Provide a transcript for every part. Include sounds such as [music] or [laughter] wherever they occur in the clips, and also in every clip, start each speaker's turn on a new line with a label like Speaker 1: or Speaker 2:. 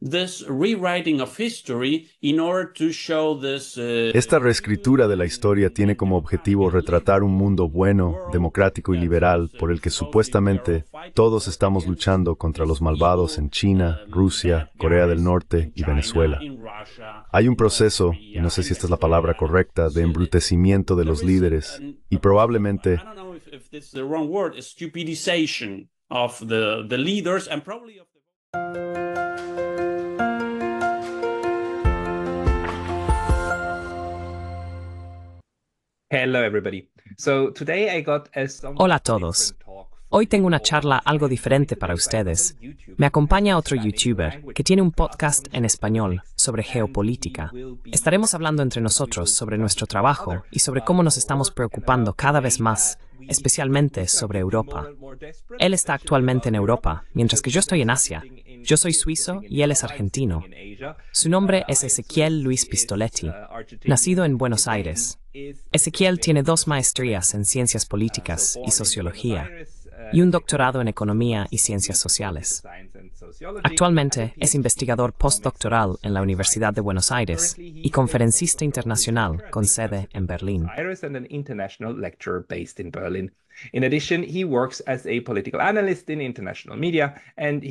Speaker 1: Esta
Speaker 2: reescritura de la historia tiene como objetivo retratar un mundo bueno, democrático y liberal por el que supuestamente todos estamos luchando contra los malvados en China, Rusia, Corea del Norte y Venezuela. Hay un proceso, y no sé si esta es la palabra correcta, de embrutecimiento de los líderes y probablemente
Speaker 3: Hola
Speaker 4: a todos. Hoy tengo una charla algo diferente para ustedes. Me acompaña otro youtuber que tiene un podcast en español sobre geopolítica. Estaremos hablando entre nosotros sobre nuestro trabajo y sobre cómo nos estamos preocupando cada vez más, especialmente sobre Europa. Él está actualmente en Europa, mientras que yo estoy en Asia, yo soy suizo y él es argentino. Su nombre es Ezequiel Luis Pistoletti, nacido en Buenos Aires. Ezequiel tiene dos maestrías en ciencias políticas y sociología y un doctorado en Economía y Ciencias Sociales. Actualmente es investigador postdoctoral en la Universidad de Buenos Aires y conferencista internacional con sede en Berlín.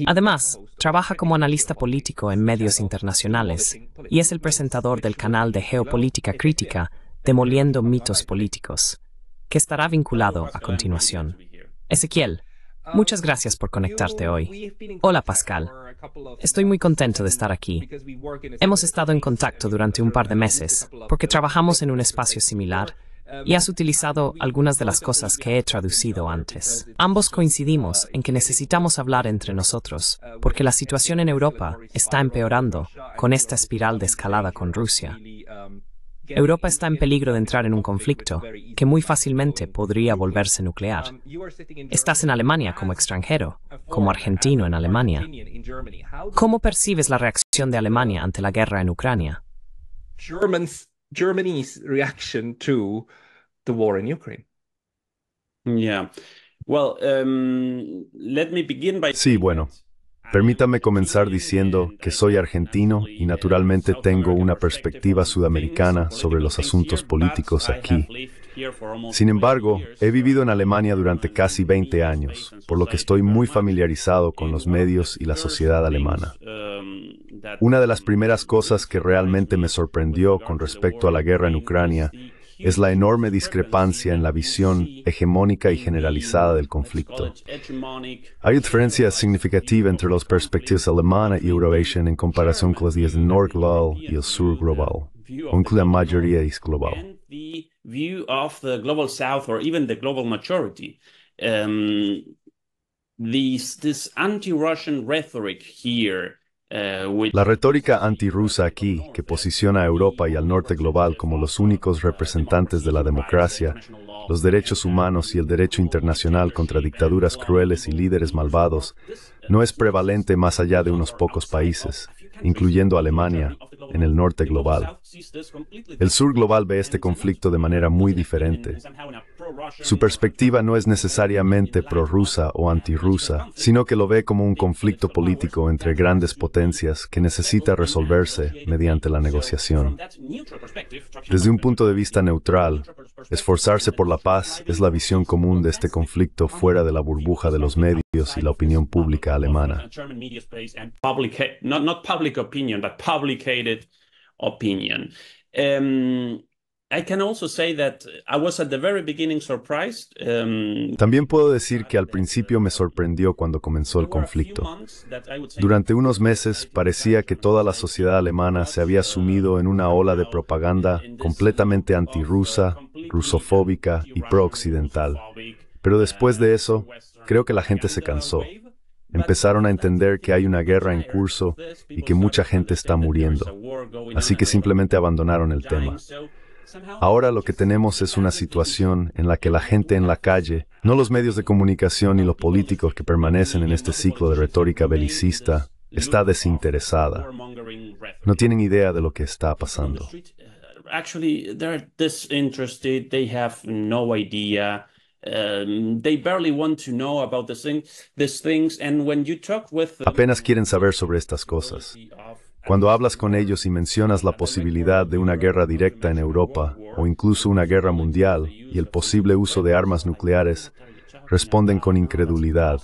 Speaker 4: Además, trabaja como analista político en medios internacionales y es el presentador del canal de Geopolítica Crítica Demoliendo mitos políticos, que estará vinculado a continuación. Ezequiel, muchas gracias por conectarte um, hoy. Hola Pascal, estoy muy contento de estar aquí. Hemos estado en contacto uh, durante un par de uh, meses porque uh, trabajamos en un espacio similar y um, has utilizado algunas de las cosas que he traducido antes. Ambos coincidimos en que necesitamos hablar entre nosotros, porque la situación en Europa está empeorando con esta espiral de escalada con Rusia.
Speaker 3: Um,
Speaker 4: Europa está en peligro de entrar en un conflicto que muy fácilmente podría volverse nuclear. Estás en Alemania como extranjero, como argentino en Alemania. ¿Cómo percibes la reacción de Alemania ante la guerra en Ucrania?
Speaker 3: Sí, bueno.
Speaker 2: Permítame comenzar diciendo que soy argentino y naturalmente tengo una perspectiva sudamericana sobre los asuntos políticos aquí. Sin embargo, he vivido en Alemania durante casi 20 años, por lo que estoy muy familiarizado con los medios y la sociedad alemana. Una de las primeras cosas que realmente me sorprendió con respecto a la guerra en Ucrania es la enorme discrepancia en la visión hegemónica y generalizada del conflicto. Hay diferencias significativas entre las perspectivas alemana y euroasiana en comparación con las de del norte global y el sur global, o incluso la mayoría es global.
Speaker 1: Em, here eh,
Speaker 2: la retórica antirrusa aquí, que posiciona a Europa y al norte global como los únicos representantes de la democracia, los derechos humanos y el derecho internacional contra dictaduras crueles y líderes malvados, no es prevalente más allá de unos pocos países, incluyendo Alemania, en el norte global. El sur global ve este conflicto de manera muy diferente. Su perspectiva no es necesariamente prorrusa o antirrusa, sino que lo ve como un conflicto político entre grandes potencias que necesita resolverse mediante la negociación. Desde un punto de vista neutral, esforzarse por la paz es la visión común de este conflicto fuera de la burbuja de los medios y la opinión pública alemana. También puedo decir que al principio me sorprendió cuando comenzó el conflicto. Durante unos meses parecía que toda la sociedad alemana se había sumido en una ola de propaganda completamente antirrusa, rusofóbica y prooccidental. Pero después de eso, creo que la gente se cansó. Empezaron a entender que hay una guerra en curso y que mucha gente está muriendo. Así que simplemente abandonaron el tema. Ahora lo que tenemos es una situación en la que la gente en la calle, no los medios de comunicación y los políticos que permanecen en este ciclo de retórica belicista, está desinteresada. No tienen idea de lo que está pasando. Apenas quieren saber sobre estas cosas. Cuando hablas con ellos y mencionas la posibilidad de una guerra directa en Europa o incluso una guerra mundial y el posible uso de armas nucleares, responden con incredulidad.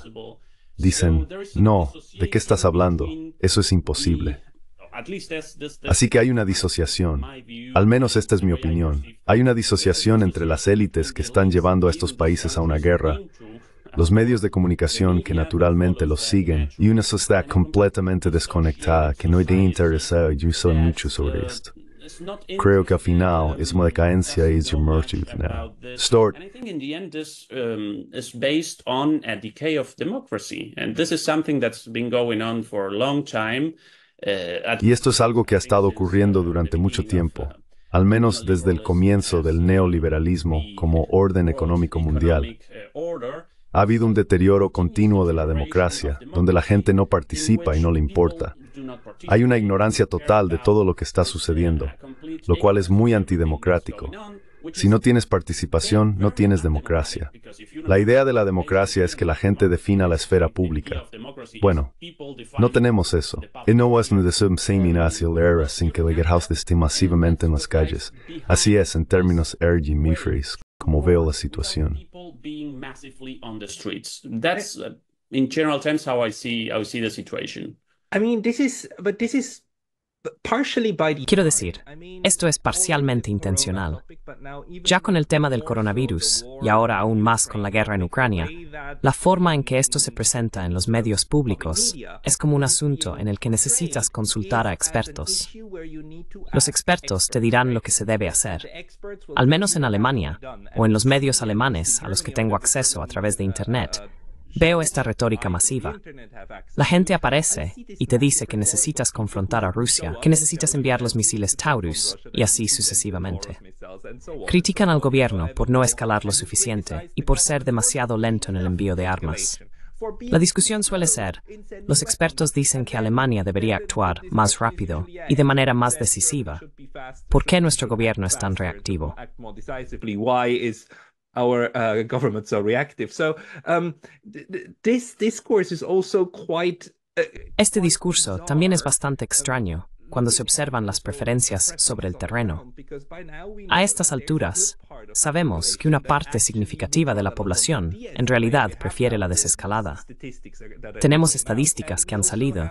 Speaker 2: Dicen, no, ¿de qué estás hablando? Eso es imposible. Así que hay una disociación, al menos esta es mi opinión, hay una disociación entre las élites que están llevando a estos países a una guerra los medios de comunicación que naturalmente los siguen y una sociedad completamente desconectada que no hay de interesar y sé mucho sobre esto. Creo que al final es una decadencia y es emerging um, uh, y esto es algo que ha estado ocurriendo durante mucho tiempo, al menos desde el comienzo del neoliberalismo como orden económico mundial. Uh, ha habido un deterioro continuo de la democracia, donde la gente no participa y no le importa. Hay una ignorancia total de todo lo que está sucediendo, lo cual es muy antidemocrático. Si no tienes participación, no tienes democracia. La idea de la democracia es que la gente defina la esfera pública. Bueno, no tenemos eso. no la era sin que masivamente en las calles. Así es en términos ergi como veo la situación. being
Speaker 1: massively on the streets. That's uh, in general terms how I see I see the situation.
Speaker 4: I mean, this is but this is Quiero decir, esto es parcialmente intencional. Ya con el tema del coronavirus, y ahora aún más con la guerra en Ucrania, la forma en que esto se presenta en los medios públicos es como un asunto en el que necesitas consultar a expertos. Los expertos te dirán lo que se debe hacer. Al menos en Alemania, o en los medios alemanes a los que tengo acceso a través de Internet, uh, Veo esta retórica masiva. La gente aparece y te dice que necesitas confrontar a Rusia, que necesitas enviar los misiles Taurus y así sucesivamente. Critican al gobierno por no escalar lo suficiente y por ser demasiado lento en el envío de armas. La discusión suele ser, los expertos dicen que Alemania debería actuar más rápido y de manera más decisiva. ¿Por qué nuestro gobierno es tan reactivo? Este discurso también es bastante extraño cuando se observan las preferencias sobre el terreno. A estas alturas, sabemos que una parte significativa de la población en realidad prefiere la desescalada. Tenemos estadísticas que han salido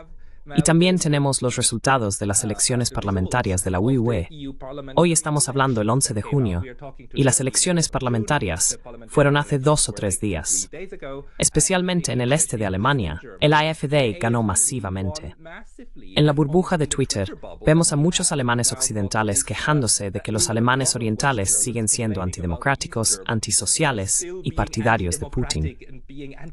Speaker 4: y también tenemos los resultados de las ah, elecciones parlamentarias de la UE. E Hoy estamos hablando el 11 de e junio y las elecciones parlamentarias fueron hace dos o tres días. Uh, Especialmente en el este de Alemania, el AfD ganó masivamente. En la burbuja de Twitter vemos a muchos alemanes occidentales quejándose de que los alemanes orientales siguen siendo antidemocráticos, antisociales y partidarios de Putin.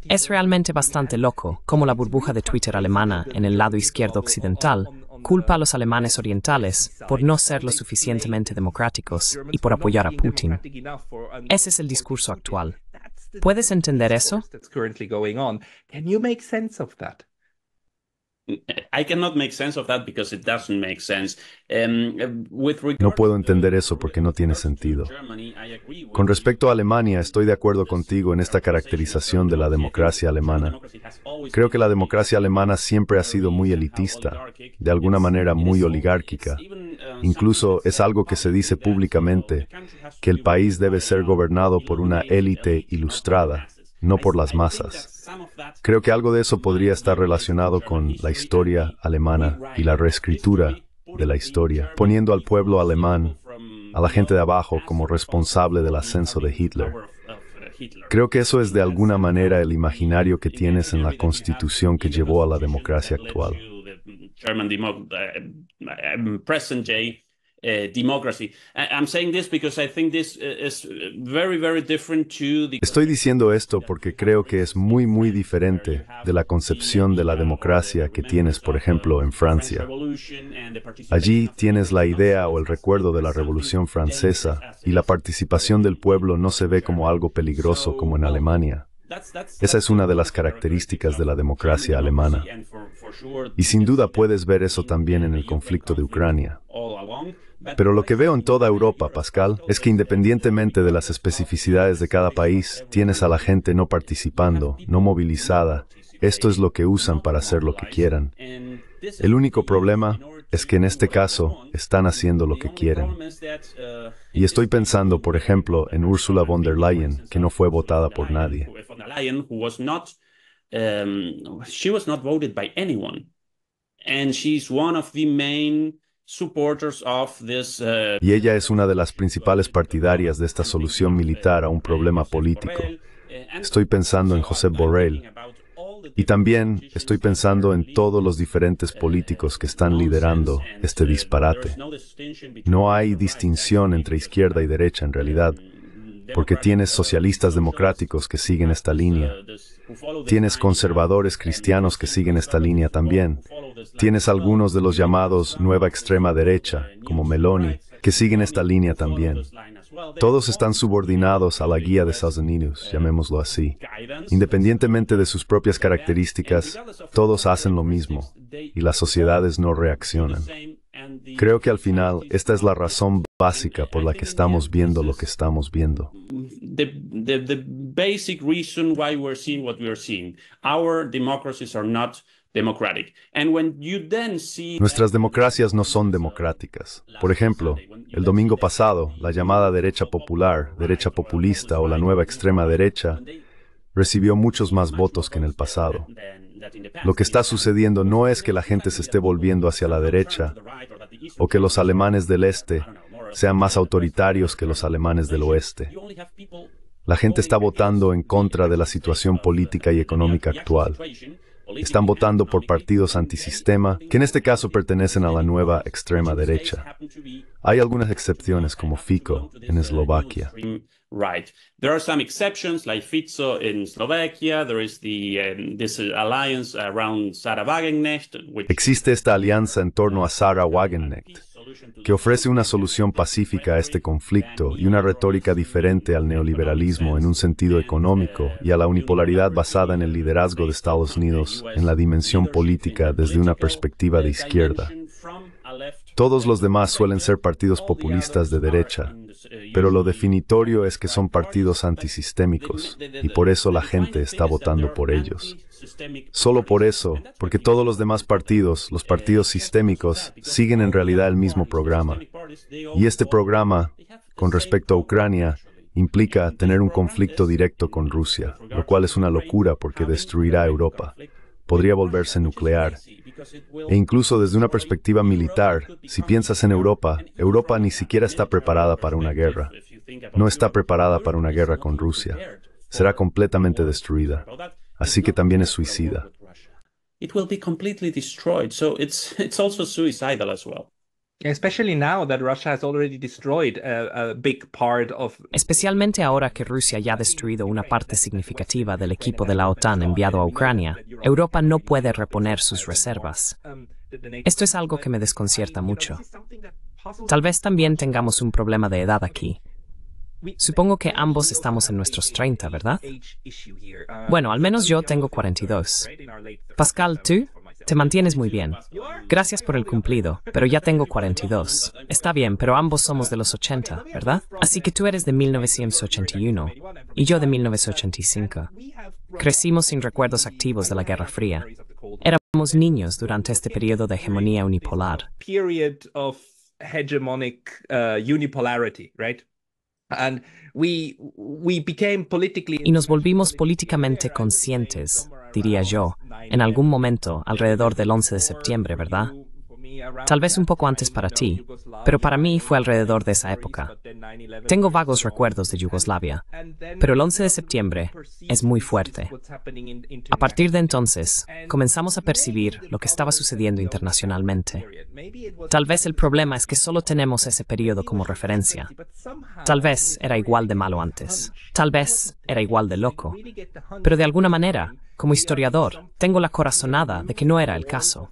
Speaker 4: Es realmente bastante loco cómo la burbuja de Twitter alemana en el lado izquierdo occidental culpa a los alemanes orientales por no ser lo suficientemente democráticos y por apoyar a Putin. Ese es el discurso actual. ¿Puedes entender eso?
Speaker 2: No puedo entender eso porque no tiene sentido. Con respecto a Alemania, estoy de acuerdo contigo en esta caracterización de la democracia alemana. Creo que la democracia alemana siempre ha sido muy elitista, de alguna manera muy oligárquica. Incluso es algo que se dice públicamente, que el país debe ser gobernado por una élite ilustrada no por las masas. Creo que algo de eso podría estar relacionado con la historia alemana y la reescritura de la historia, poniendo al pueblo alemán, a la gente de abajo, como responsable del ascenso de Hitler. Creo que eso es de alguna manera el imaginario que tienes en la constitución que llevó a la democracia actual.
Speaker 1: Estoy
Speaker 2: diciendo esto porque creo que es muy, muy diferente de la concepción de la democracia que tienes, por ejemplo, en Francia. Allí tienes la idea o el recuerdo de la Revolución Francesa y la participación del pueblo no se ve como algo peligroso como en Alemania. Esa es una de las características de la democracia alemana. Y sin duda puedes ver eso también en el conflicto de Ucrania. Pero lo que veo en toda Europa, Pascal, es que independientemente de las especificidades de cada país, tienes a la gente no participando, no movilizada. Esto es lo que usan para hacer lo que quieran. El único problema es que en este caso están haciendo lo que quieren. Y estoy pensando, por ejemplo, en Ursula von der Leyen, que no fue votada por nadie.
Speaker 1: Um, she was not voted by anyone. And she's one of the main Uh,
Speaker 2: y ella es una de las principales partidarias de esta solución militar a un problema político. Eh, estoy pensando en José Borrell. Y también estoy pensando en todos los diferentes políticos que están liderando este uh, disparate. No hay distinción entre izquierda y derecha en realidad porque tienes socialistas democráticos que siguen esta línea, tienes conservadores cristianos que siguen esta línea también, tienes algunos de los llamados nueva extrema derecha, como Meloni, que siguen esta línea también. Todos están subordinados a la guía de Estados llamémoslo así. Independientemente de sus propias características, todos hacen lo mismo y las sociedades no reaccionan. Creo que al final esta es la razón básica por la que estamos viendo lo que estamos viendo. Nuestras democracias no son democráticas. Por ejemplo, el domingo pasado, la llamada derecha popular, derecha populista o la nueva extrema derecha recibió muchos más votos que en el pasado. Lo que está sucediendo no es que la gente se esté volviendo hacia la derecha o que los alemanes del este sean más autoritarios que los alemanes del oeste. La gente está votando en contra de la situación política y económica actual están votando por partidos antisistema, que en este caso pertenecen a la nueva extrema derecha. Hay algunas excepciones como Fico en Eslovaquia. Existe esta alianza en torno a Sara Wagenknecht, que ofrece una solución pacífica a este conflicto y una retórica diferente al neoliberalismo en un sentido económico y a la unipolaridad basada en el liderazgo de Estados Unidos en la dimensión política desde una perspectiva de izquierda. Todos los demás suelen ser partidos populistas de derecha, pero lo definitorio es que son partidos antisistémicos y por eso la gente está votando por ellos. Solo por eso, porque todos los demás partidos, los partidos sistémicos, siguen en realidad el mismo programa. Y este programa, con respecto a Ucrania, implica tener un conflicto directo con Rusia, lo cual es una locura porque destruirá Europa podría volverse nuclear. E incluso desde una perspectiva militar, si piensas en Europa, Europa ni siquiera está preparada para una guerra. No está preparada para una guerra con Rusia. Será completamente destruida. Así que también es suicida.
Speaker 4: Especialmente ahora que Rusia ya ha destruido una parte significativa del equipo de la OTAN enviado a Ucrania, Europa no puede reponer sus reservas. Esto es algo que me desconcierta mucho. Tal vez también tengamos un problema de edad aquí. Supongo que ambos estamos en nuestros 30, ¿verdad? Uh, bueno, al menos yo tengo 42. Pascal, ¿tú? Te mantienes muy bien. Gracias por el cumplido, pero ya tengo 42. Está bien, pero ambos somos de los 80, ¿verdad? Así que tú eres de 1981 y yo de 1985. Crecimos sin recuerdos activos de la Guerra Fría. Éramos niños durante este periodo de hegemonía unipolar.
Speaker 3: Period of hegemonic uh, unipolarity, right?
Speaker 4: Y nos volvimos políticamente conscientes, diría yo, en algún momento alrededor del 11 de septiembre, ¿verdad? Tal vez un poco antes para ti, pero para mí fue alrededor de esa época. Tengo vagos recuerdos de Yugoslavia, pero el 11 de septiembre es muy fuerte. A partir de entonces, comenzamos a percibir lo que estaba sucediendo internacionalmente. Tal vez el problema es que solo tenemos ese periodo como referencia. Tal vez era igual de malo antes. Tal vez era igual de loco. Pero de alguna manera, como historiador, tengo la corazonada de que no era el caso.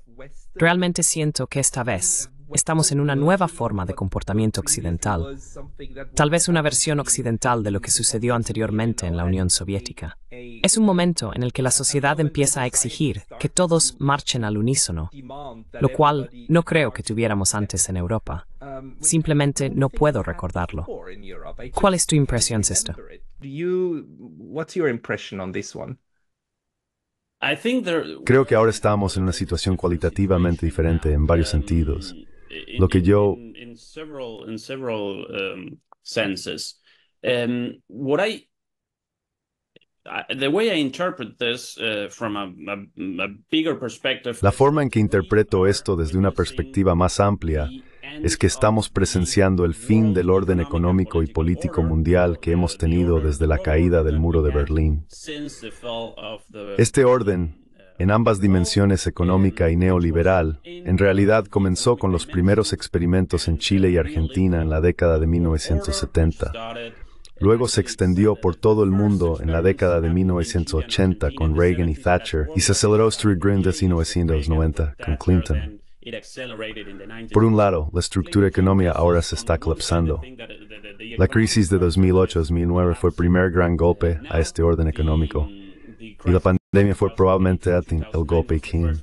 Speaker 4: Realmente siento que esta vez estamos en una nueva forma de comportamiento occidental, tal vez una versión occidental de lo que sucedió anteriormente en la Unión Soviética. Es un momento en el que la sociedad empieza a exigir que todos marchen al unísono, lo cual no creo que tuviéramos antes en Europa. Simplemente no puedo recordarlo. ¿Cuál es tu impresión, Sister?
Speaker 2: Creo que ahora estamos en una situación cualitativamente diferente en varios sentidos. Lo que yo... La forma en que interpreto esto desde una perspectiva más amplia es que estamos presenciando el fin del orden económico y político mundial que hemos tenido desde la caída del muro de Berlín. Este orden, en ambas dimensiones económica y neoliberal, en realidad comenzó con los primeros experimentos en Chile y Argentina en la década de 1970. Luego se extendió por todo el mundo en la década de 1980 con Reagan y Thatcher y se aceleró Street Green de 1990 con Clinton. Por un lado, la estructura económica ahora se está colapsando. La crisis de 2008-2009 fue el primer gran golpe a este orden económico y la pandemia fue probablemente el golpe king.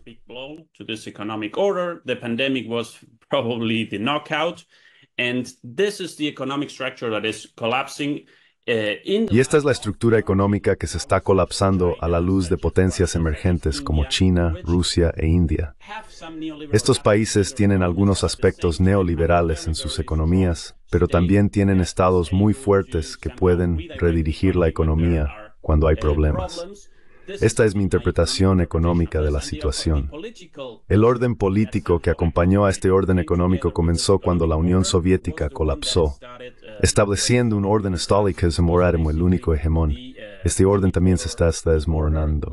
Speaker 1: And this is the economic structure that is collapsing Eh, y
Speaker 2: esta es la estructura económica que se está colapsando a la luz de potencias emergentes como China, Rusia e India. Estos países tienen algunos aspectos neoliberales en sus economías, pero también tienen estados muy fuertes que pueden redirigir la economía cuando hay problemas. Esta es mi interpretación económica de la situación. El orden político que acompañó a este orden económico comenzó cuando la Unión Soviética colapsó, estableciendo un orden stalinismo como el único hegemón. Este orden también se está, está desmoronando.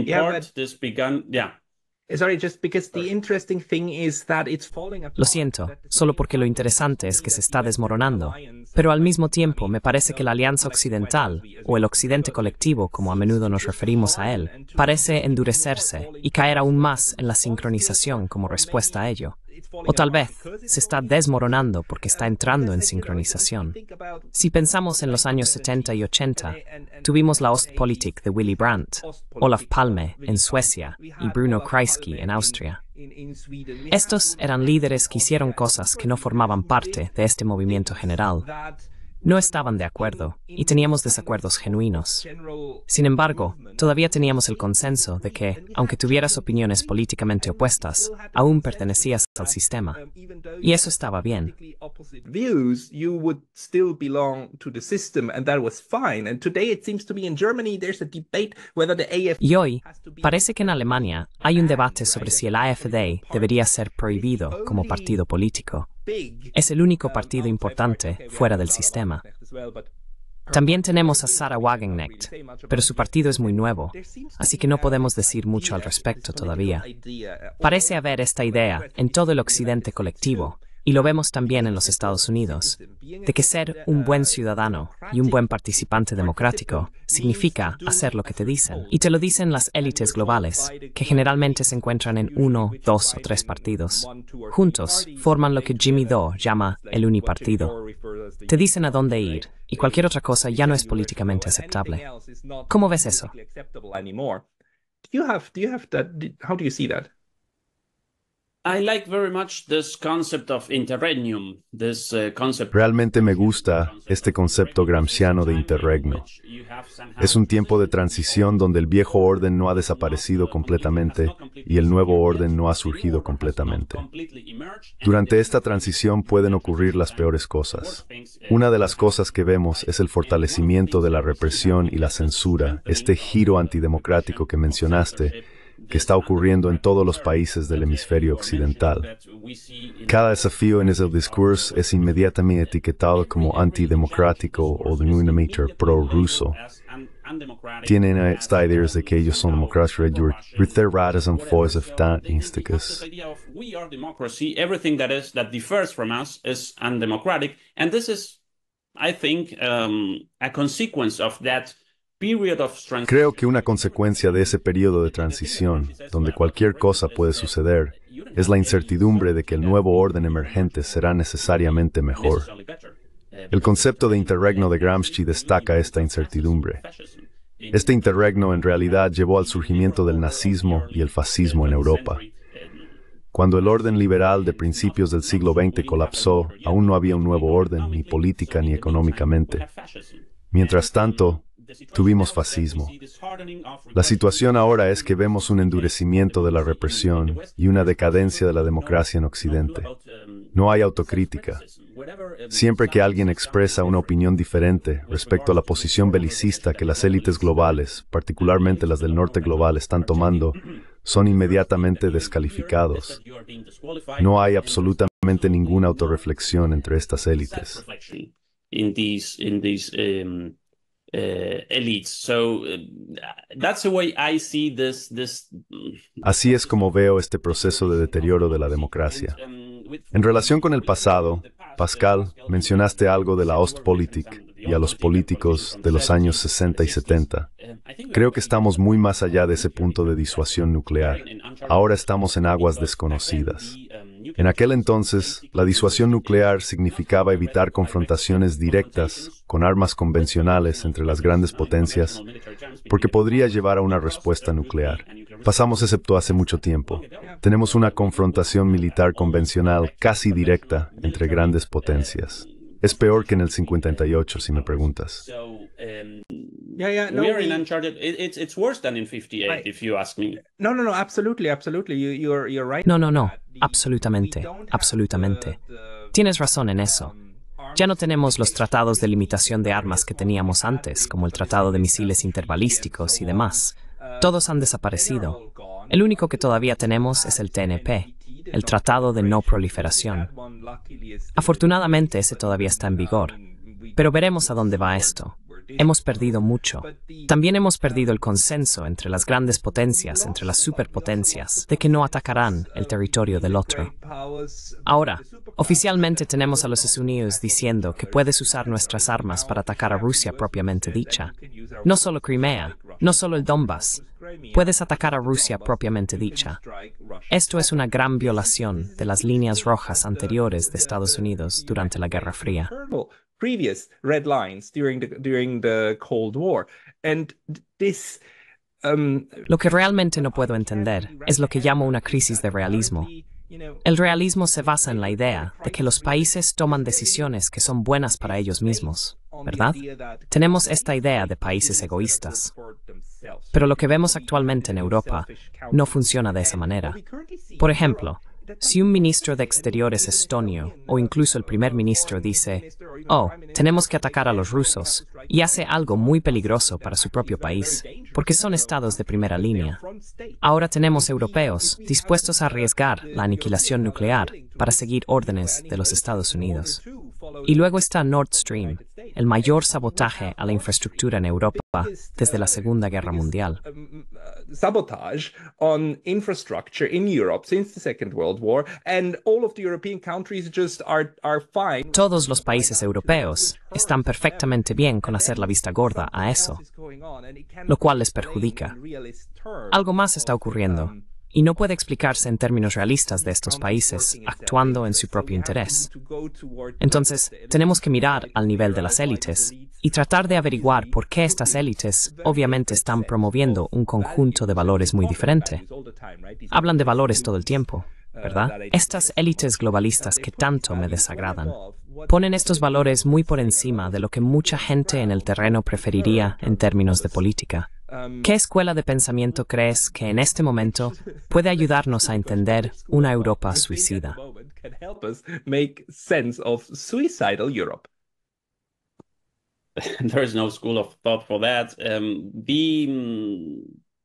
Speaker 3: Yeah.
Speaker 4: Lo siento, solo porque lo interesante es que se está desmoronando, pero al mismo tiempo me parece que la Alianza Occidental, o el Occidente colectivo como a menudo nos referimos a él, parece endurecerse y caer aún más en la sincronización como respuesta a ello. O tal vez se está desmoronando porque está entrando en sincronización. Si pensamos en los años 70 y 80, tuvimos la Ostpolitik de Willy Brandt, Olaf Palme en Suecia y Bruno Kreisky en Austria. Estos eran líderes que hicieron cosas que no formaban parte de este movimiento general. No estaban de acuerdo y teníamos desacuerdos genuinos. Sin embargo, todavía teníamos el consenso de que, aunque tuvieras opiniones políticamente opuestas, aún pertenecías al sistema. Um, y eso estaba bien. Y hoy parece que en Alemania hay un debate sobre si el AfD debería ser prohibido como partido político. Es el único um, partido importante fuera del sistema. También tenemos a Sarah Wagenknecht, pero su partido es muy nuevo, así que no podemos decir mucho al respecto todavía. Parece haber esta idea en todo el occidente colectivo, y lo vemos también en los Estados Unidos, de que ser un buen ciudadano y un buen participante democrático significa hacer lo que te dicen. Y te lo dicen las élites globales, que generalmente se encuentran en uno, dos o tres partidos. Juntos forman lo que Jimmy Doe llama el unipartido. Te dicen a dónde ir, y cualquier otra cosa ya no es políticamente aceptable. ¿Cómo ves eso?
Speaker 2: Realmente me gusta este concepto gramsciano de interregno. Es un tiempo de transición donde el viejo orden no ha desaparecido completamente y el nuevo orden no ha surgido completamente. Durante esta transición pueden ocurrir las peores cosas. Una de las cosas que vemos es el fortalecimiento de la represión y la censura, este giro antidemocrático que mencionaste, que está ocurriendo en todos los países del hemisferio occidental. Cada desafío en ese discurso es inmediatamente etiquetado como antidemocrático o denominator prorruso. Tienen esta idea de que ellos son democracia y reiteradas en fuerzas tan instigas.
Speaker 1: We are democracy. Everything that is that differs from us is undemocratic, and this is, I think, um, a consequence of that
Speaker 2: Creo que una consecuencia de ese periodo de transición, donde cualquier cosa puede suceder, es la incertidumbre de que el nuevo orden emergente será necesariamente mejor. El concepto de interregno de Gramsci destaca esta incertidumbre. Este interregno en realidad llevó al surgimiento del nazismo y el fascismo en Europa. Cuando el orden liberal de principios del siglo XX colapsó, aún no había un nuevo orden, ni política ni económicamente. Mientras tanto, Tuvimos fascismo. La situación ahora es que vemos un endurecimiento de la represión y una decadencia de la democracia en Occidente. No hay autocrítica. Siempre que alguien expresa una opinión diferente respecto a la posición belicista que las élites globales, particularmente las del norte global, están tomando, son inmediatamente descalificados. No hay absolutamente ninguna autorreflexión entre estas élites. Así es como veo este proceso de deterioro de la democracia. En relación con el pasado, Pascal, mencionaste algo de la Ostpolitik y a los políticos de los años 60 y 70. Creo que estamos muy más allá de ese punto de disuasión nuclear. Ahora estamos en aguas desconocidas. En aquel entonces, la disuasión nuclear significaba evitar confrontaciones directas con armas convencionales entre las grandes potencias, porque podría llevar a una respuesta nuclear. Pasamos excepto hace mucho tiempo. Tenemos una confrontación militar convencional casi directa entre grandes potencias. Es peor que en el 58, si me preguntas. Em,
Speaker 1: no, No, no, no. Absolutely,
Speaker 4: No, no, no. Absolutamente, absolutamente. Tienes razón en um, eso. Ya no tenemos los tratados de limitación de armas que teníamos antes, como el tratado de misiles interbalísticos y demás. Uh, Todos han desaparecido. El único que todavía tenemos es el TNP, el Tratado de No Proliferación. Afortunadamente ese todavía está en vigor, pero veremos a dónde va esto. Hemos perdido mucho. También hemos perdido el consenso entre las grandes potencias, entre las superpotencias, de que no atacarán el territorio del otro. Ahora, oficialmente tenemos a los Estados Unidos diciendo que puedes usar nuestras armas para atacar a Rusia propiamente dicha. No solo Crimea, no solo el Donbass, puedes atacar a Rusia propiamente dicha. Esto es una gran violación de las líneas rojas anteriores de Estados Unidos durante la Guerra Fría.
Speaker 3: War. And
Speaker 4: um, lo que realmente no puedo entender es lo que llamo una crisis de realismo. El realismo se basa en la idea de que los países toman decisiones que son buenas para ellos mismos, ¿verdad? Tenemos esta idea de países egoístas. Pero lo que vemos actualmente en Europa no funciona de esa manera. Por ejemplo, si un ministro de Exteriores estonio o incluso el primer ministro dice, oh, tenemos que atacar a los rusos, y hace algo muy peligroso para su propio país, porque son estados de primera línea. Ahora tenemos europeos dispuestos a arriesgar la aniquilación nuclear para seguir órdenes de los Estados Unidos. Y luego está Nord Stream, el mayor sabotaje a la infraestructura en Europa desde la Segunda Guerra Mundial. Todos los países europeos están perfectamente bien con hacer la vista gorda a eso, lo cual les perjudica. Algo más está ocurriendo y no puede explicarse en términos realistas de estos países actuando en su propio interés. Entonces, tenemos que mirar al nivel de las élites y tratar de averiguar por qué estas élites obviamente están promoviendo un conjunto de valores muy diferente. Hablan de valores todo el tiempo, ¿verdad? Estas élites globalistas que tanto me desagradan ponen estos valores muy por encima de lo que mucha gente en el terreno preferiría en términos de política. ¿Qué escuela de pensamiento crees que en este momento puede ayudarnos a entender una Europa suicida?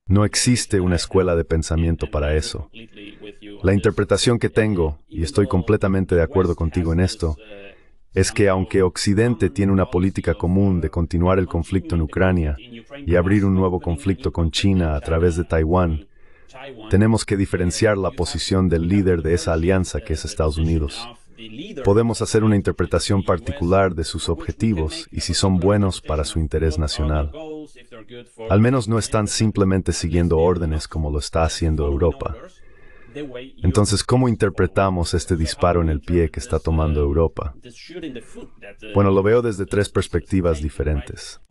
Speaker 2: No existe una escuela de pensamiento para eso. La interpretación que tengo, y estoy completamente de acuerdo contigo en esto, es que aunque Occidente tiene una política común de continuar el conflicto en Ucrania y abrir un nuevo conflicto con China a través de Taiwán, tenemos que diferenciar la posición del líder de esa alianza que es Estados Unidos. Podemos hacer una interpretación particular de sus objetivos y si son buenos para su interés nacional. Al menos no están simplemente siguiendo órdenes como lo está haciendo Europa. Entonces, ¿cómo interpretamos este disparo en el pie que está tomando Europa? Uh, bueno, lo veo desde tres perspectivas diferentes.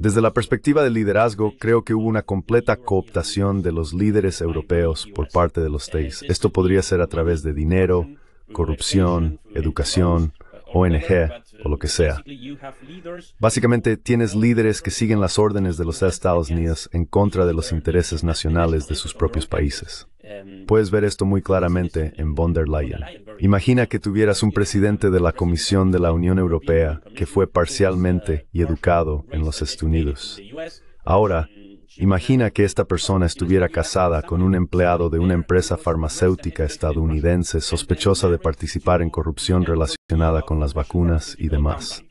Speaker 2: Desde la perspectiva del liderazgo, creo que hubo una completa cooptación de los líderes europeos por parte de los TEIs. Esto podría ser a través de dinero, corrupción, educación, ONG o lo que sea. Básicamente tienes líderes que siguen las órdenes de los Estados Unidos en contra de los intereses nacionales de sus propios países. Puedes ver esto muy claramente en von der Leyen. Imagina que tuvieras un presidente de la Comisión de la Unión Europea que fue parcialmente y educado en los Estados Unidos. Ahora, Imagina que esta persona estuviera casada con un empleado de una empresa farmacéutica estadounidense sospechosa de participar en corrupción relacionada con las vacunas y demás.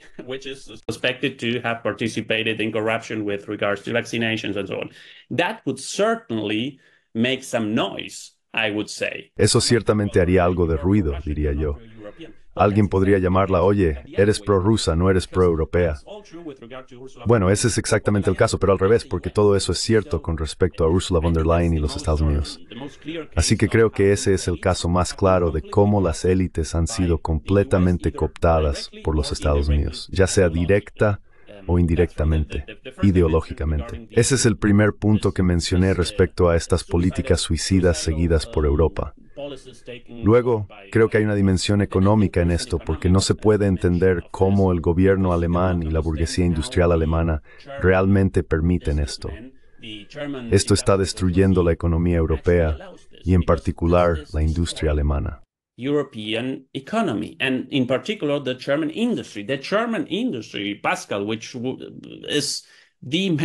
Speaker 2: Eso ciertamente haría algo de ruido, diría yo. Alguien podría llamarla, oye, eres pro rusa, no eres pro europea. Bueno, ese es exactamente el caso, pero al revés, porque todo eso es cierto con respecto a Ursula von der Leyen y los Estados Unidos. Así que creo que ese es el caso más claro de cómo las élites han sido completamente cooptadas por los Estados Unidos, ya sea directa o indirectamente, ideológicamente. Ese es el primer punto que mencioné respecto a estas políticas suicidas seguidas por Europa. Luego, creo que hay una dimensión económica en esto porque no se puede entender cómo el gobierno alemán y la burguesía industrial alemana realmente permiten esto. Esto está destruyendo la economía europea y en particular la industria alemana.
Speaker 1: European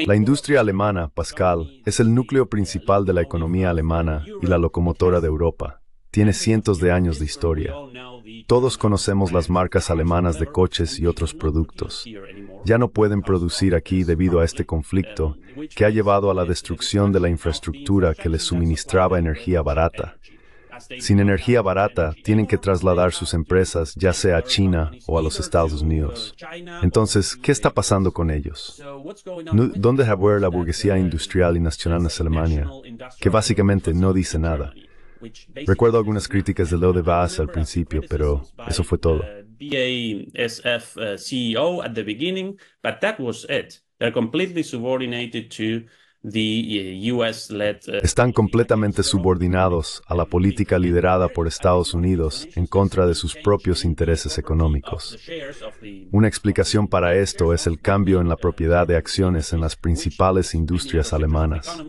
Speaker 2: La industria alemana, Pascal, es el núcleo principal de la economía alemana y la locomotora de Europa. Tiene cientos de años de historia. Todos conocemos las marcas alemanas de coches y otros productos. Ya no pueden producir aquí debido a este conflicto que ha llevado a la destrucción de la infraestructura que les suministraba energía barata. Sin energía barata, tienen que trasladar sus empresas ya sea a China o a los Estados Unidos. Entonces, ¿qué está pasando con ellos? ¿Dónde está la burguesía industrial y nacional en Alemania, que básicamente no dice nada? Recuerdo algunas críticas de lo de Vaz al principio, pero eso fue todo.
Speaker 1: Eh, CEO completely subordinated to eh, eh,
Speaker 2: Están completamente subordinados a la política liderada por Estados Unidos en contra de sus propios intereses económicos. Una explicación para esto es el cambio en la propiedad de acciones en las principales industrias alemanas.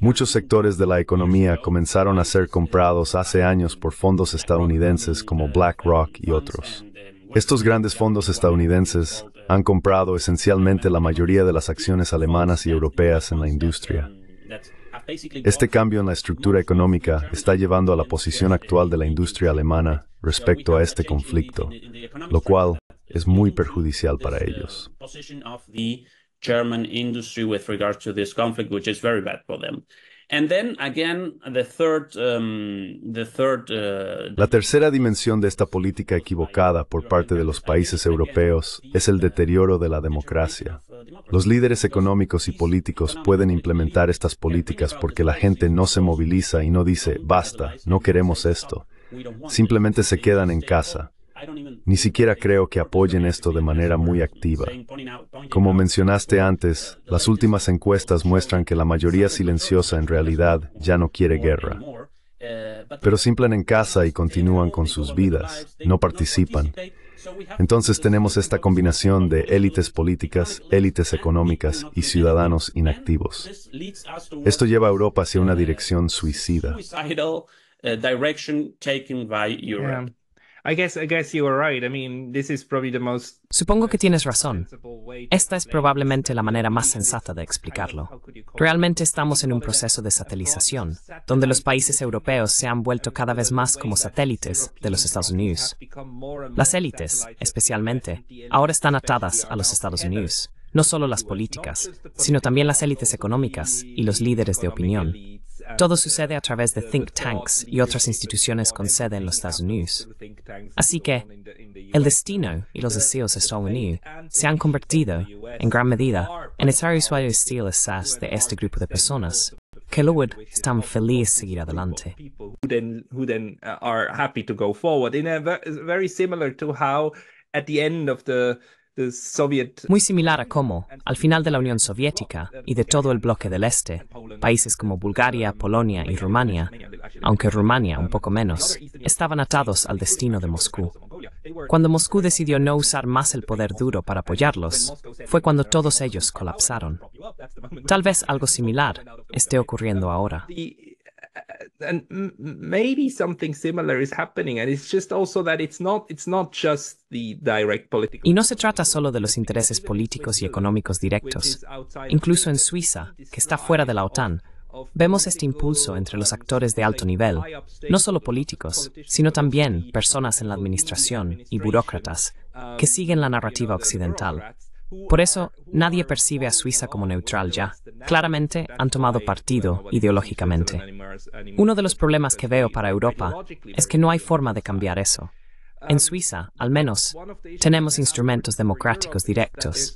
Speaker 2: Muchos sectores de la economía comenzaron a ser comprados hace años por fondos estadounidenses como BlackRock y otros. Estos grandes fondos estadounidenses han comprado esencialmente la mayoría de las acciones alemanas y europeas en la industria. Este cambio en la estructura económica está llevando a la posición actual de la industria alemana respecto a este conflicto, lo cual es muy perjudicial para ellos.
Speaker 1: Um, uh,
Speaker 2: la tercera dimensión de esta política equivocada por parte de los países europeos es el deterioro de la democracia. Los líderes económicos y políticos pueden implementar estas políticas porque la gente no se moviliza y no dice, basta, no queremos esto. Simplemente se quedan en casa. Ni siquiera creo que apoyen esto de manera muy activa. Como mencionaste antes, las últimas encuestas muestran que la mayoría silenciosa en realidad ya no quiere guerra. Pero simplemente en casa y continúan con sus vidas, no participan. Entonces tenemos esta combinación de élites políticas, élites económicas y ciudadanos inactivos. Esto lleva a Europa hacia una dirección suicida.
Speaker 3: Eh,
Speaker 4: Supongo que tienes razón. Esta es probablemente la manera más sensata de explicarlo. Realmente estamos en un proceso de satelización, donde los países europeos se han vuelto cada vez más como satélites de los Estados Unidos. Las élites, especialmente, ahora están atadas a los Estados Unidos, no solo las políticas, sino también las élites económicas y los líderes de opinión. Todo sucede a través de think tanks y otras instituciones con sede en los Estados Unidos. Así que el destino y los deseos de Unidos se han convertido, en gran medida, en el usuario estilo SAS de este grupo de personas que luego están felices de seguir adelante. Uh, muy similar a cómo, al final de la Unión Soviética y de todo el bloque del Este, países como Bulgaria, Polonia y Rumania, aunque Rumania un poco menos, estaban atados al destino de Moscú. Cuando Moscú decidió no usar más el poder duro para apoyarlos, fue cuando todos ellos colapsaron. Tal vez algo similar esté ocurriendo ahora y no se trata solo de los intereses políticos y económicos directos incluso en Suiza que está fuera de la OTAN Vemos este impulso entre los actores de alto nivel, no solo políticos, sino también personas en la administración y burócratas, um, que siguen la narrativa occidental. Por eso, nadie percibe a Suiza como neutral ya. Claramente, han tomado partido ideológicamente. Uno de los problemas que veo para Europa es que no hay forma de cambiar eso. En Suiza, al menos, tenemos instrumentos democráticos directos.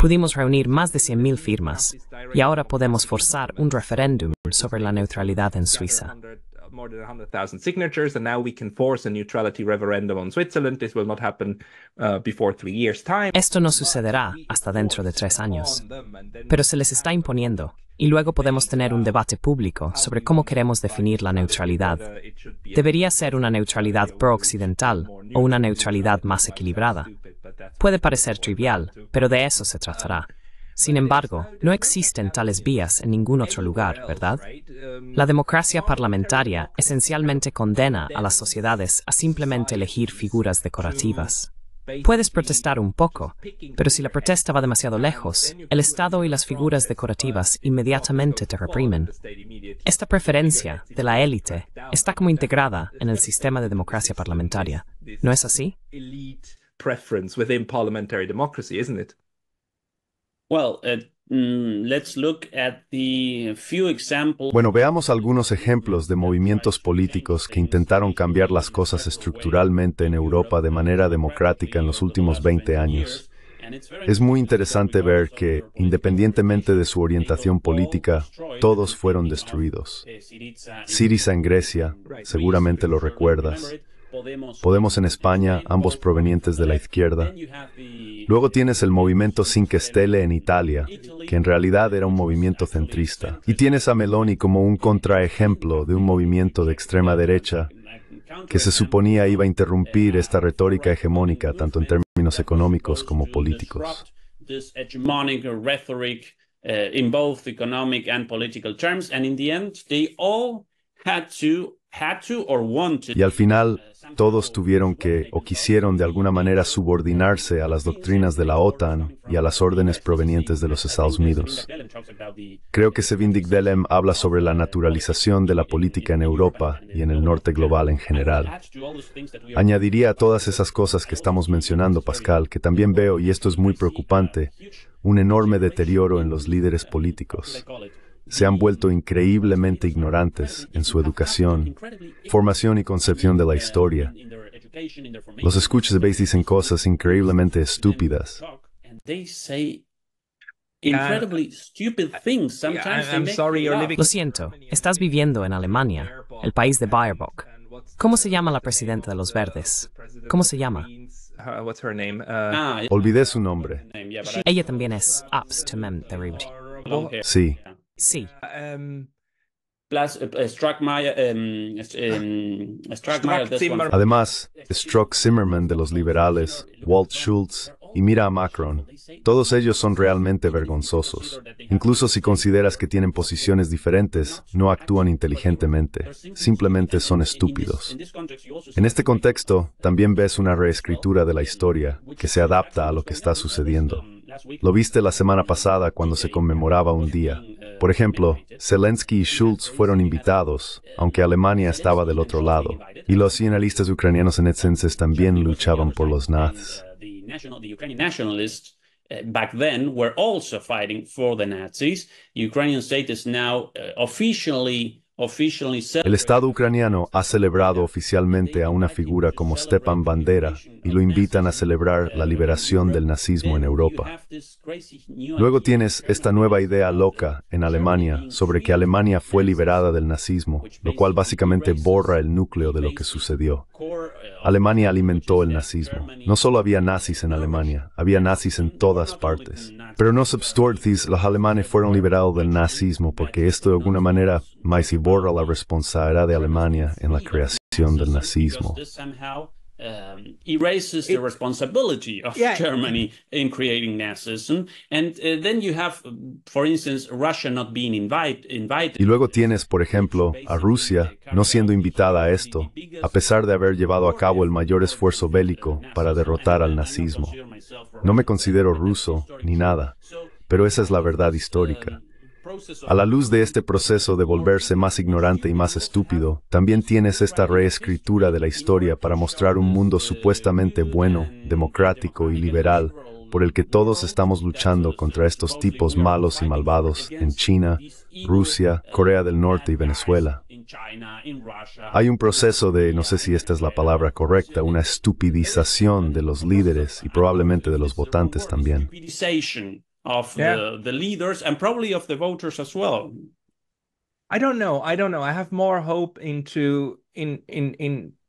Speaker 4: Pudimos reunir más de 100.000 firmas y ahora podemos forzar un referéndum sobre la neutralidad en Suiza. Esto no sucederá hasta dentro de tres años, pero se les está imponiendo. Y luego podemos tener un debate público sobre cómo queremos definir la neutralidad. ¿Debería ser una neutralidad pro-occidental o una neutralidad más equilibrada? Puede parecer trivial, pero de eso se tratará. Sin embargo, no existen tales vías en ningún otro lugar, ¿verdad? La democracia parlamentaria esencialmente condena a las sociedades a simplemente elegir figuras decorativas. Puedes protestar un poco, pero si la protesta va demasiado lejos, el Estado y las figuras decorativas inmediatamente te reprimen. Esta preferencia de la élite está como integrada en el sistema de democracia parlamentaria. ¿No es así?
Speaker 1: Uh, mm, bueno, veamos
Speaker 2: algunos ejemplos de movimientos políticos que intentaron cambiar las cosas estructuralmente en Europa de manera democrática en los últimos 20 años. Es muy interesante ver que, independientemente de su orientación política, todos fueron destruidos. Siriza en Grecia, seguramente lo recuerdas. Podemos en España, ambos provenientes de la izquierda. Luego tienes el movimiento Cinque Stelle en Italia, que en realidad era un movimiento centrista. Y tienes a Meloni como un contraejemplo de un movimiento de extrema derecha que se suponía iba a interrumpir esta retórica hegemónica, tanto en términos económicos como políticos. Y al final, todos tuvieron que, o quisieron de alguna manera, subordinarse a las doctrinas de la OTAN y a las órdenes provenientes de los Estados Unidos. Creo que Sevindik Delem habla sobre la naturalización de la política en Europa y en el norte global en general. Añadiría a todas esas cosas que estamos mencionando, Pascal, que también veo, y esto es muy preocupante, un enorme deterioro en los líderes políticos se han vuelto increíblemente ignorantes en su educación, formación y concepción de la historia. Los escuches de Beis dicen cosas increíblemente estúpidas.
Speaker 1: Lo
Speaker 4: siento, estás viviendo en Alemania, el país de Baerbock. ¿Cómo se llama la presidenta de los verdes? ¿Cómo se llama?
Speaker 2: Uh, uh, ah, Olvidé su nombre.
Speaker 4: Ella también es absolutamente terrible. Sí, Sí.
Speaker 2: Además, Struck Zimmerman de los liberales, Walt Schultz y mira a Macron. Todos ellos son realmente vergonzosos. Incluso si consideras que tienen posiciones diferentes, no actúan inteligentemente, simplemente son estúpidos. En este contexto, también ves una reescritura de la historia que se adapta a lo que está sucediendo. Lo viste la semana pasada cuando se conmemoraba un día, por ejemplo, Zelensky y Schulz fueron invitados, aunque Alemania estaba del otro lado, y los nacionalistas ucranianos en etnicenses también luchaban por los nazis.
Speaker 1: Nazis. El
Speaker 2: Estado ucraniano ha celebrado oficialmente a una figura como Stepan Bandera y lo invitan a celebrar la liberación del nazismo en Europa. Luego tienes esta nueva idea loca en Alemania sobre que Alemania fue liberada del nazismo, lo cual básicamente borra el núcleo de lo que sucedió. Alemania alimentó el nazismo. No solo había nazis en Alemania, había nazis en todas partes. Pero no substortis, los alemanes fueron liberados del nazismo porque esto de alguna manera mais borra la responsabilidad de Alemania en la creación del nazismo.
Speaker 1: Y luego
Speaker 2: tienes, por ejemplo, a Rusia no siendo invitada a esto, a pesar de haber llevado a cabo el mayor esfuerzo bélico para derrotar al nazismo. No me considero ruso ni nada, pero esa es la verdad histórica. Um, a la luz de este proceso de volverse más ignorante y más estúpido, también tienes esta reescritura de la historia para mostrar un mundo supuestamente bueno, democrático y liberal, por el que todos estamos luchando contra estos tipos malos y malvados en China, Rusia, Corea del Norte y Venezuela. Hay un proceso de, no sé si esta es la palabra correcta, una estupidización de los líderes y probablemente de los votantes también
Speaker 1: of the, leaders and probably of the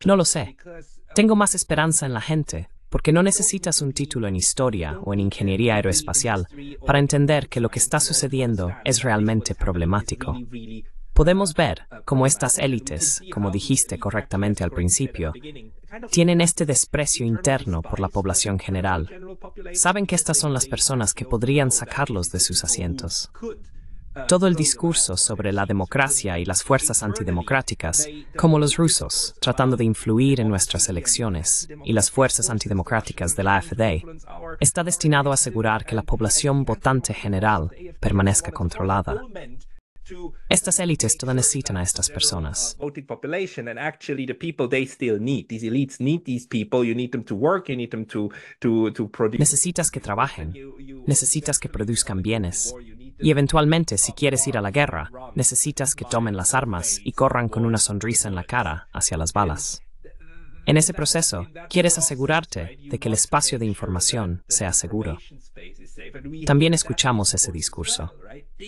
Speaker 4: No lo sé. Tengo más esperanza en la gente porque no necesitas un título en historia o en ingeniería aeroespacial para entender que lo que está sucediendo es realmente problemático. Podemos ver cómo estas élites, como dijiste correctamente al principio, tienen este desprecio interno por la población general, Saben que estas son las personas que podrían sacarlos de sus asientos. Todo el discurso sobre la democracia y las fuerzas antidemocráticas, como los rusos, tratando de influir en nuestras elecciones, y las fuerzas antidemocráticas de la AfD, está destinado a asegurar que la población votante general permanezca controlada. Estas élites todavía necesitan a estas personas. Necesitas que trabajen, necesitas que produzcan bienes. Y eventualmente, si quieres ir a la guerra, necesitas que tomen las armas y corran con una sonrisa en la cara hacia las balas. En ese proceso, quieres asegurarte de que el espacio de información sea seguro. También escuchamos ese discurso.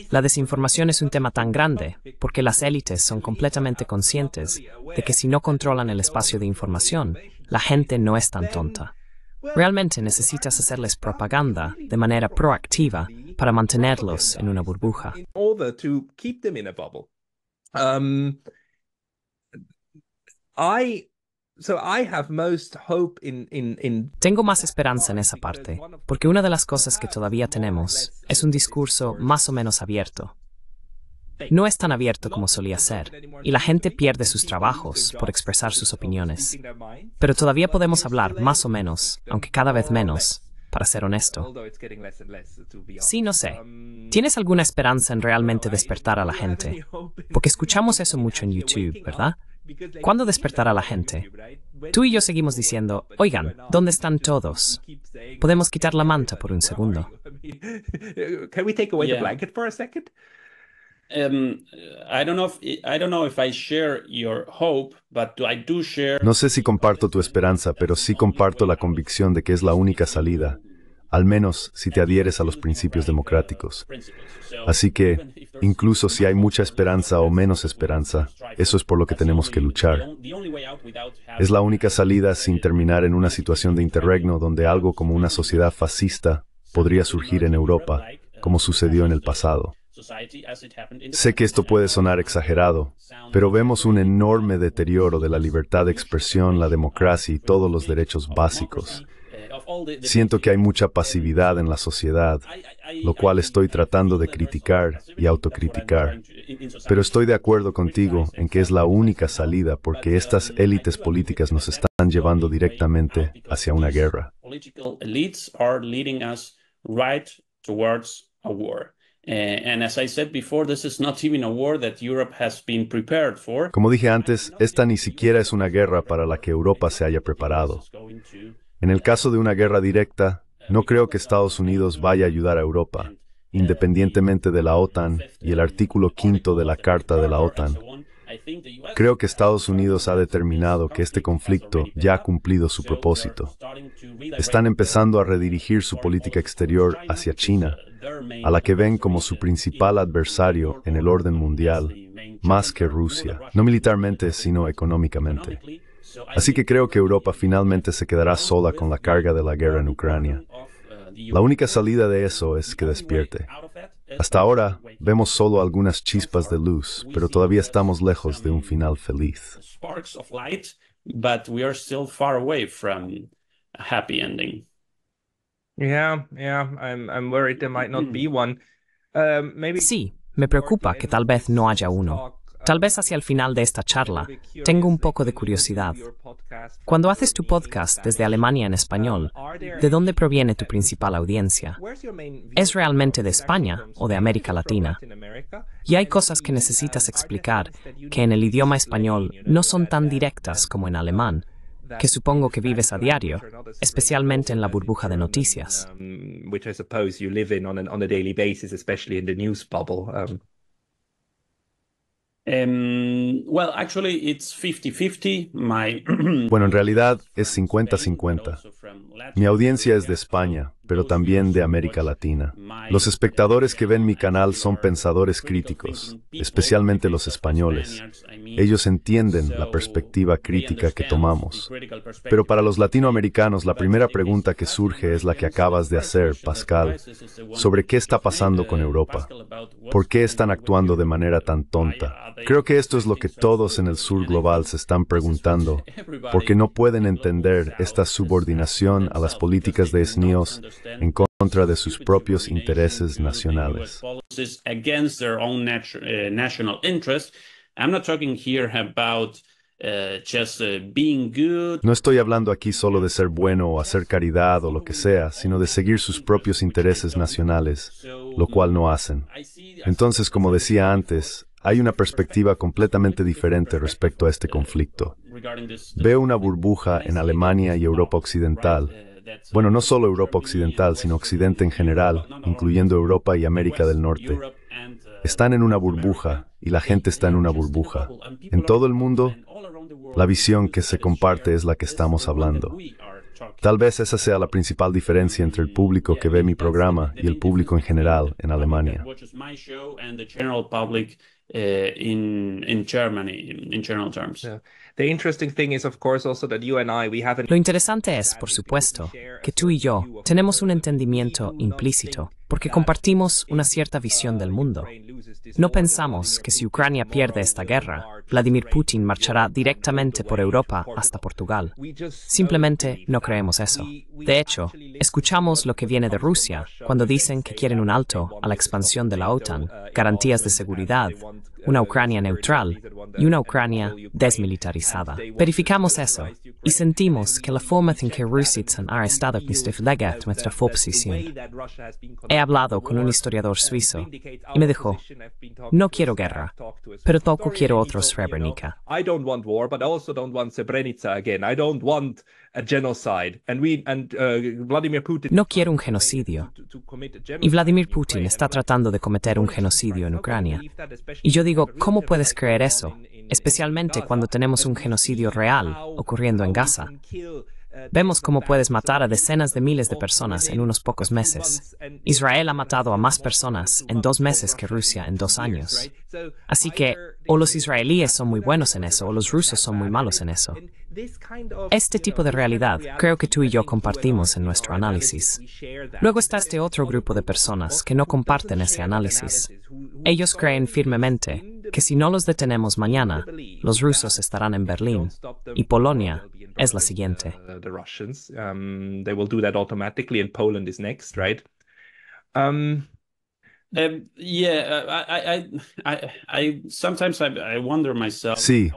Speaker 4: La desinformación es un tema tan grande porque las élites son completamente conscientes de que si no controlan el espacio de información, la gente no es tan tonta. Realmente necesitas hacerles propaganda de manera proactiva para mantenerlos en una burbuja. Tengo más esperanza en esa parte, porque una de las cosas que todavía tenemos es un discurso más o menos abierto. No es tan abierto como solía ser, y la gente pierde sus trabajos por expresar sus opiniones. Pero todavía podemos hablar más o menos, aunque cada vez menos, para ser honesto. Sí, no sé. ¿Tienes alguna esperanza en realmente despertar a la gente? Porque escuchamos eso mucho en YouTube, ¿verdad? ¿Cuándo despertará la gente? Tú y yo seguimos diciendo, oigan, ¿dónde están todos? Podemos quitar la manta por un segundo.
Speaker 1: No
Speaker 2: sé si comparto tu esperanza, pero sí comparto la convicción de que es la única salida al menos si te adhieres a los principios democráticos. Así que, incluso si hay mucha esperanza o menos esperanza, eso es por lo que tenemos que luchar. Es la única salida sin terminar en una situación de interregno donde algo como una sociedad fascista podría surgir en Europa, como sucedió en el pasado. Sé que esto puede sonar exagerado, pero vemos un enorme deterioro de la libertad de expresión, la democracia y todos los derechos básicos. Siento que hay mucha pasividad en la sociedad, lo cual estoy tratando de criticar y autocriticar. Pero estoy de acuerdo contigo en que es la única salida porque estas élites políticas nos están llevando directamente hacia una guerra. Como dije antes, esta ni siquiera es una guerra para la que Europa se haya preparado. En el caso de una guerra directa, no creo que Estados Unidos vaya a ayudar a Europa, independientemente de la OTAN y el artículo quinto de la Carta de la OTAN. Creo que Estados Unidos ha determinado que este conflicto ya ha cumplido su propósito. Están empezando a redirigir su política exterior hacia China, a la que ven como su principal adversario en el orden mundial, más que Rusia, no militarmente, sino económicamente. Así que creo que Europa finalmente se quedará sola con la carga de la guerra en Ucrania. La única salida de eso es que despierte. Hasta ahora vemos solo algunas chispas de luz, pero todavía estamos lejos de un final feliz.
Speaker 4: Sí, me preocupa que tal vez no haya uno. Tal vez hacia el final de esta charla, tengo un poco de curiosidad. Cuando haces tu podcast desde Alemania en español, ¿de dónde proviene tu principal audiencia? ¿Es realmente de España o de América Latina? Y hay cosas que necesitas explicar que en el idioma español no son tan directas como en alemán, que supongo que vives a diario, especialmente en la burbuja de noticias. Em,
Speaker 3: [clears throat] bueno, en
Speaker 2: realidad es 50-50. Mi audiencia es de España, pero también de América Latina. Los espectadores que ven mi canal son pensadores críticos, especialmente los españoles. Ellos entienden la perspectiva crítica que tomamos. Pero para los latinoamericanos la primera pregunta que surge es la que acabas de hacer, Pascal, sobre qué está pasando con Europa. ¿Por qué están actuando de manera tan tonta? Creo que esto es lo que todos en el sur global se están preguntando, porque no pueden entender esta subordinación a las políticas de SNIOS en contra de sus propios intereses nacionales. Eh, no estoy hablando aquí solo de ser bueno o hacer caridad o lo que sea, sino de seguir sus propios intereses nacionales, lo cual no hacen. Entonces, como decía antes, hay una perspectiva completamente diferente respecto a este conflicto. Eh, Veo una burbuja en Alemania y Europa eh, Occidental, bueno, no solo Europa Occidental, sino Occidente en general, incluyendo Europa y América del Norte. Están en una burbuja y la gente está en una burbuja. En todo el mundo, la visión que se comparte es la que estamos hablando. Tal vez esa sea la principal diferencia entre el público que ve mi programa y el público en general en Alemania.
Speaker 3: Lo
Speaker 4: interesante es, por supuesto, que tú y yo tenemos un entendimiento implícito porque compartimos una cierta visión del mundo. No pensamos que si Ucrania pierde esta guerra, Vladimir Putin marchará directamente por Europa hasta Portugal. Simplemente no creemos eso. De hecho, escuchamos lo que viene de Rusia cuando dicen que quieren un alto a la expansión de la OTAN, garantías de seguridad, una Ucrania neutral y una Ucrania desmilitarizada. Verificamos eso y sentimos que la forma en que Rusia han arrestado Knistev-Legat nuestra oposición. He hablado con un historiador suizo y me dijo, no quiero guerra, pero tampoco quiero otro Srebrenica.
Speaker 3: Uh, no quiero
Speaker 4: un genocidio. Y Vladimir Putin está tratando de cometer un genocidio en Ucrania. Y yo digo, ¿cómo puedes creer eso? Especialmente cuando tenemos un genocidio real ocurriendo en Gaza. Vemos cómo puedes matar a decenas de miles de personas en unos pocos meses. Israel ha matado a más personas en dos meses que Rusia en dos años. Así que o los israelíes son muy buenos en eso o los rusos son muy malos en eso. Este tipo de realidad creo que tú y yo compartimos en nuestro análisis. Luego está este otro grupo de personas que no comparten ese análisis. Ellos creen firmemente que si no los detenemos mañana, los rusos estarán en Berlín y Polonia es la siguiente.
Speaker 2: Sí,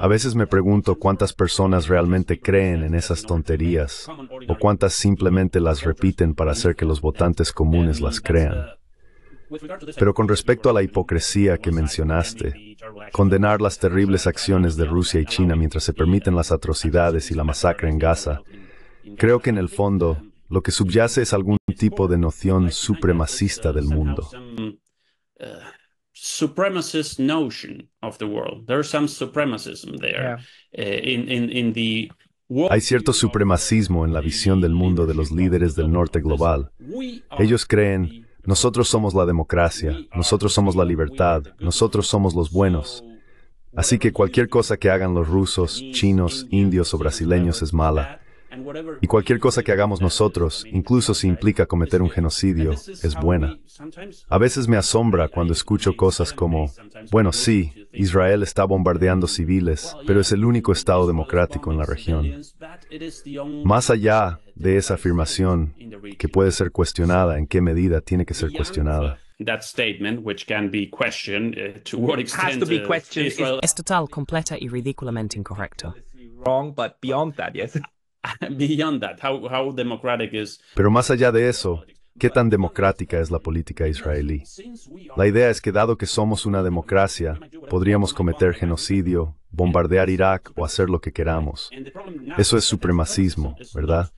Speaker 2: a veces me pregunto cuántas personas realmente creen en esas tonterías o cuántas simplemente las repiten para hacer que los votantes comunes las crean. Pero con respecto a la hipocresía que mencionaste, condenar las terribles acciones de Rusia y China mientras se permiten las atrocidades y la masacre en Gaza, creo que en el fondo lo que subyace es algún tipo de noción supremacista del mundo. hay cierto supremacismo en la visión del mundo de los líderes del norte global. Ellos creen nosotros somos la democracia, nosotros somos la libertad, nosotros somos los buenos. Así que cualquier cosa que hagan los rusos, chinos, indios o brasileños es mala. Y cualquier cosa que hagamos nosotros, incluso si implica cometer un genocidio, es buena. A veces me asombra cuando escucho cosas como, bueno, sí, Israel está bombardeando civiles, pero es el único Estado democrático en la región. Más allá de esa afirmación que puede ser cuestionada, en qué medida tiene que ser cuestionada.
Speaker 1: Es
Speaker 4: total, completa y ridículamente incorrecto.
Speaker 2: Pero más allá de eso, ¿qué tan democrática es la política israelí? La idea es que dado que somos una democracia, podríamos cometer genocidio, bombardear Irak o hacer lo que queramos. Eso es supremacismo, ¿verdad?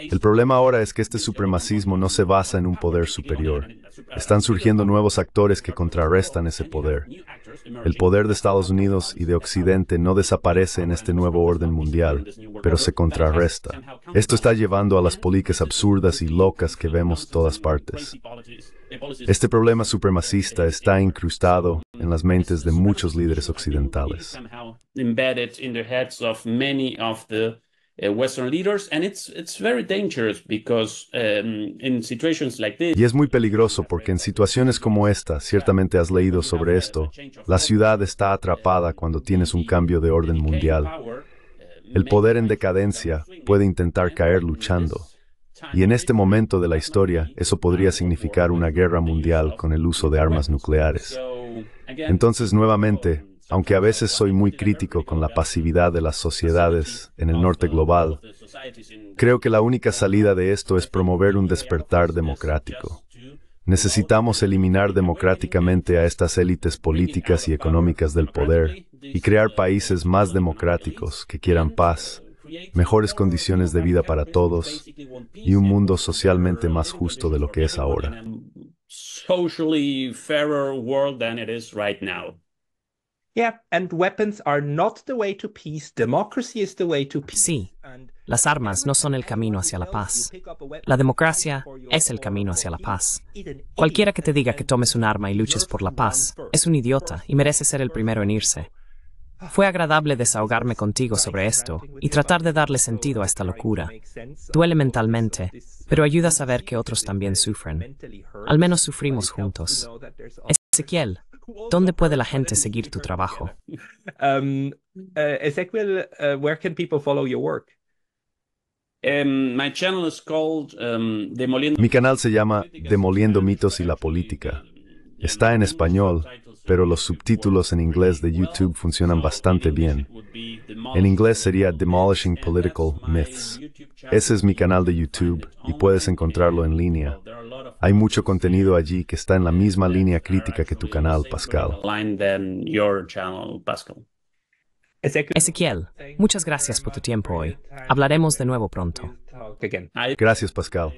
Speaker 2: El problema ahora es que este supremacismo no se basa en un poder superior. Están surgiendo nuevos actores que contrarrestan ese poder. El poder de Estados Unidos y de Occidente no desaparece en este nuevo orden mundial, pero se contrarresta. Esto está llevando a las políticas absurdas y locas que vemos todas partes. Este problema supremacista está incrustado en las mentes de muchos líderes occidentales. Y es muy peligroso porque en situaciones como esta, ciertamente has leído sobre esto, la ciudad está atrapada cuando tienes un cambio de orden mundial. El poder en decadencia puede intentar caer luchando. Y en este momento de la historia, eso podría significar una guerra mundial con el uso de armas nucleares. Entonces, nuevamente, aunque a veces soy muy crítico con la pasividad de las sociedades en el norte global, creo que la única salida de esto es promover un despertar democrático. Necesitamos eliminar democráticamente a estas élites políticas y económicas del poder y crear países más democráticos que quieran paz, mejores condiciones de vida para todos y un mundo socialmente más justo de lo que es ahora.
Speaker 4: Sí, las armas no son el camino hacia la paz. La democracia es el camino hacia la paz. Cualquiera que te diga que tomes un arma y luches por la paz es un idiota y merece ser el primero en irse. Fue agradable desahogarme contigo sobre esto y tratar de darle sentido a esta locura. Duele mentalmente, pero ayuda a saber que otros también sufren. Al menos sufrimos juntos. Ezequiel, ¿Dónde puede la gente seguir tu trabajo?
Speaker 3: Um, eh, eh, where can people follow um, um,
Speaker 2: Mi canal se llama Demoliendo mitos y la política. Está en español pero los subtítulos en inglés de YouTube funcionan bastante bien. En inglés sería Demolishing Political Myths. Ese es mi canal de YouTube y puedes encontrarlo en línea. Hay mucho contenido allí que está en la misma línea crítica que tu canal, Pascal.
Speaker 4: Ezequiel, muchas gracias por tu tiempo hoy. Hablaremos de nuevo pronto.
Speaker 2: Gracias, Pascal.